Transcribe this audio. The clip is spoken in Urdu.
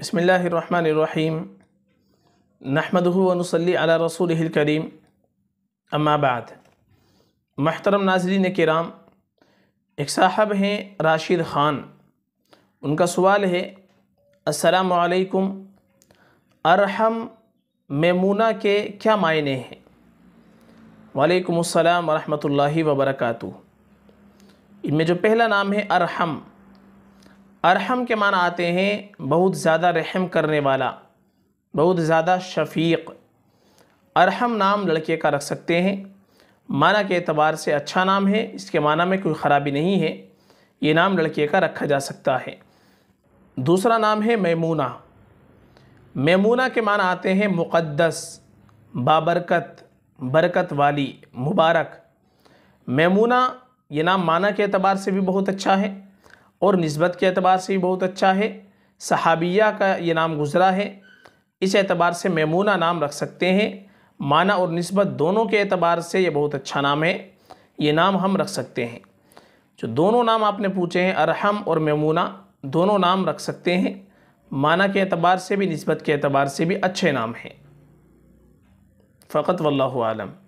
بسم اللہ الرحمن الرحیم نحمده و نصلی علی رسوله الكریم اما بعد محترم ناظرین کرام ایک صاحب ہیں راشد خان ان کا سوال ہے السلام علیکم ارحم میمونہ کے کیا معنی ہیں وعلیکم السلام ورحمۃ اللہ وبرکاتہ ان میں جو پہلا نام ہے ارحم ارحم کے معنی آتے ہیں بہت زیادہ رحم کرنے والا بہت زیادہ شفیق ارحم نام لڑکے کا رکھ سکتے ہیں معنی کے اعتبار سے اچھا نام ہے اس کے معنی میں کوئی خرابی نہیں ہے یہ نام لڑکے کا رکھا جا سکتا ہے دوسرا نام ہے میمونہ میمونہ کے معنی آتے ہیں مقدس بابرکت برکت والی مبارک میمونہ یہ نام معنی کے اعتبار سے بھی بہت اچھا ہے اور نسبت کے اعتبار سے بھی بہت اچھا ہے صحابیہ کا یہ نام گزرا ہے اس اعتبار سے میمونہ نام رکھ سکتے ہیں معنی اور نسبت دونوں کے اعتبار سے یہ بہت اچھا نام ہے یہ نام ہم رکھ سکتے ہیں جو دونوں نام آپ نے پوچھے ہیں ارحم اور میمونہ دونوں نام رکھ سکتے ہیں معنی کے اعتبار سے بھی نسبت کے اعتبار سے بھی اچھے نام ہیں فقط واللہ عالم